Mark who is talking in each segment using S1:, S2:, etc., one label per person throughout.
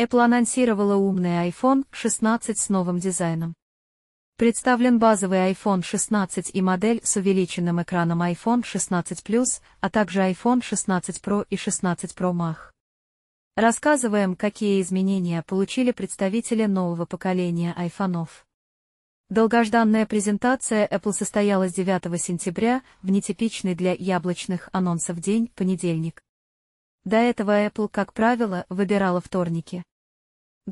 S1: Apple анонсировала умный iPhone 16 с новым дизайном. Представлен базовый iPhone 16 и модель с увеличенным экраном iPhone 16 Plus, а также iPhone 16 Pro и 16 Pro Max. Рассказываем, какие изменения получили представители нового поколения айфонов. Долгожданная презентация Apple состоялась 9 сентября в нетипичный для яблочных анонсов день, понедельник. До этого Apple, как правило, выбирала вторники.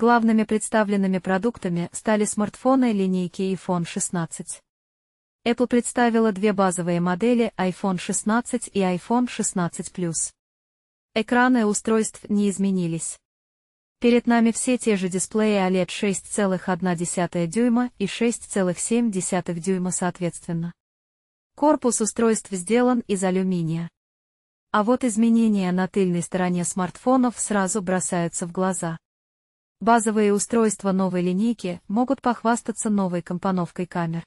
S1: Главными представленными продуктами стали смартфоны линейки iPhone 16. Apple представила две базовые модели iPhone 16 и iPhone 16 Plus. Экраны устройств не изменились. Перед нами все те же дисплеи OLED 6,1 дюйма и 6,7 дюйма соответственно. Корпус устройств сделан из алюминия. А вот изменения на тыльной стороне смартфонов сразу бросаются в глаза. Базовые устройства новой линейки могут похвастаться новой компоновкой камер.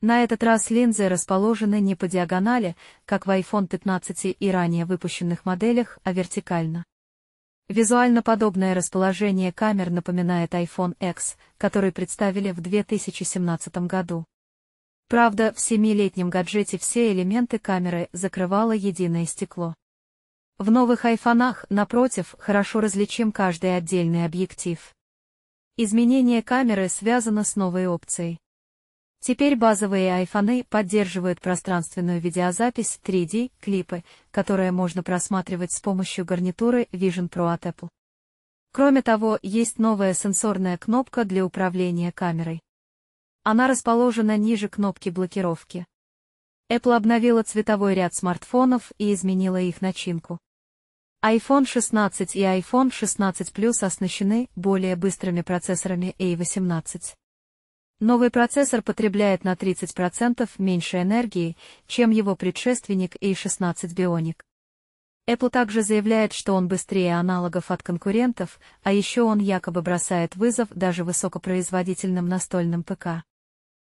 S1: На этот раз линзы расположены не по диагонали, как в iPhone 15 и ранее выпущенных моделях, а вертикально. Визуально подобное расположение камер напоминает iPhone X, который представили в 2017 году. Правда, в семилетнем гаджете все элементы камеры закрывало единое стекло. В новых айфонах, напротив, хорошо различим каждый отдельный объектив. Изменение камеры связано с новой опцией. Теперь базовые айфоны поддерживают пространственную видеозапись 3D, клипы, которые можно просматривать с помощью гарнитуры Vision Pro от Apple. Кроме того, есть новая сенсорная кнопка для управления камерой. Она расположена ниже кнопки блокировки. Apple обновила цветовой ряд смартфонов и изменила их начинку iPhone 16 и iPhone 16 Plus оснащены более быстрыми процессорами A18. Новый процессор потребляет на 30% меньше энергии, чем его предшественник A16 Bionic. Apple также заявляет, что он быстрее аналогов от конкурентов, а еще он якобы бросает вызов даже высокопроизводительным настольным ПК.